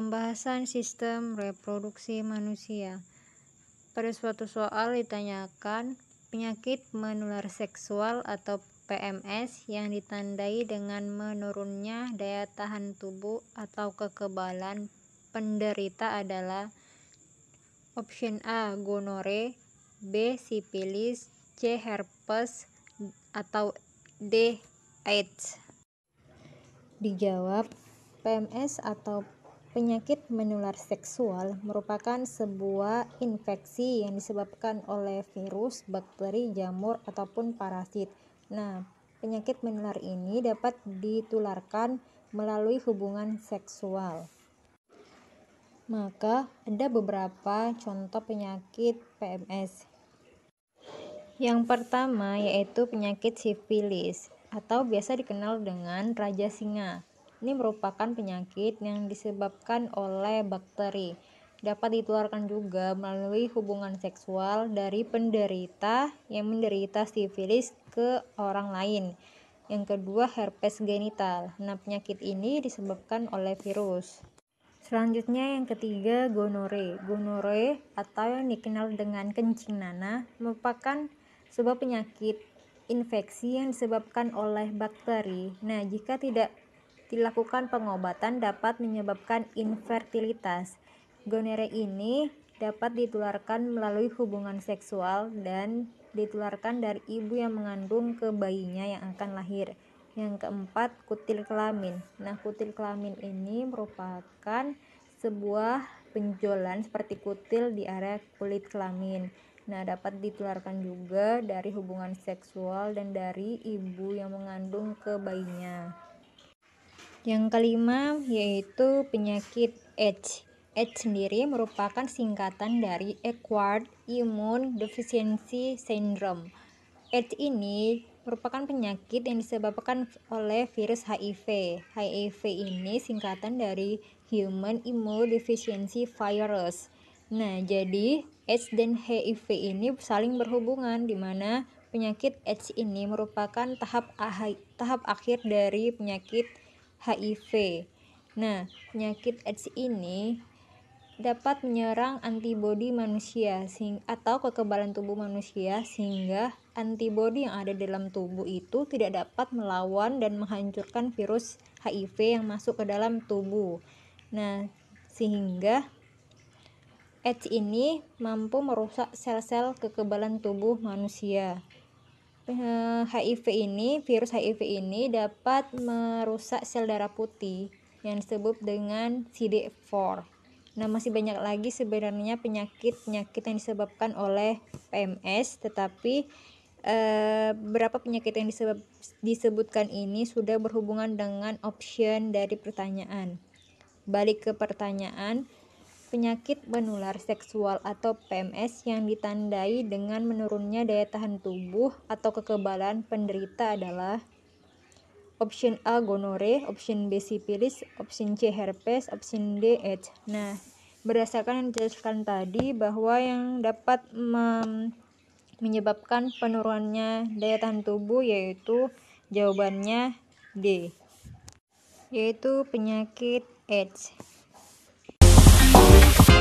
Pembahasan sistem reproduksi manusia. Pada suatu soal ditanyakan penyakit menular seksual atau PMS yang ditandai dengan menurunnya daya tahan tubuh atau kekebalan penderita adalah option A gonore, B sipilis, C herpes atau D AIDS. Dijawab PMS atau Penyakit menular seksual merupakan sebuah infeksi yang disebabkan oleh virus, bakteri, jamur, ataupun parasit. Nah, penyakit menular ini dapat ditularkan melalui hubungan seksual. Maka, ada beberapa contoh penyakit PMS. Yang pertama yaitu penyakit sifilis atau biasa dikenal dengan raja singa. Ini merupakan penyakit yang disebabkan oleh bakteri. Dapat ditularkan juga melalui hubungan seksual dari penderita yang menderita sifilis ke orang lain. Yang kedua, herpes genital. Nah, penyakit ini disebabkan oleh virus. Selanjutnya yang ketiga gonore. Gonore atau yang dikenal dengan kencing nanah merupakan sebuah penyakit infeksi yang disebabkan oleh bakteri. Nah, jika tidak dilakukan pengobatan dapat menyebabkan infertilitas. Gonore ini dapat ditularkan melalui hubungan seksual dan ditularkan dari ibu yang mengandung ke bayinya yang akan lahir. Yang keempat, kutil kelamin. Nah, kutil kelamin ini merupakan sebuah penjolan seperti kutil di area kulit kelamin. Nah, dapat ditularkan juga dari hubungan seksual dan dari ibu yang mengandung ke bayinya. Yang kelima yaitu penyakit AIDS. AIDS sendiri merupakan singkatan dari Acquired Immune Deficiency Syndrome. AIDS ini merupakan penyakit yang disebabkan oleh virus HIV. HIV ini singkatan dari Human immune deficiency Virus. Nah, jadi AIDS dan HIV ini saling berhubungan di mana penyakit AIDS ini merupakan tahap tahap akhir dari penyakit HIV. Nah, penyakit AIDS ini dapat menyerang antibodi manusia atau kekebalan tubuh manusia sehingga antibodi yang ada dalam tubuh itu tidak dapat melawan dan menghancurkan virus HIV yang masuk ke dalam tubuh. Nah, sehingga AIDS ini mampu merusak sel-sel kekebalan tubuh manusia. HIV ini, virus HIV ini dapat merusak sel darah putih yang disebut dengan CD4. Nah, masih banyak lagi sebenarnya penyakit-penyakit yang disebabkan oleh PMS, tetapi eh, berapa penyakit yang disebab, disebutkan ini sudah berhubungan dengan option dari pertanyaan. Balik ke pertanyaan, penyakit menular seksual atau PMS yang ditandai dengan menurunnya daya tahan tubuh atau kekebalan penderita adalah opsi A gonore, opsi B sipilis, opsi C herpes, opsi D AIDS. Nah, berdasarkan yang dijelaskan tadi bahwa yang dapat menyebabkan penurunannya daya tahan tubuh yaitu jawabannya D yaitu penyakit AIDS.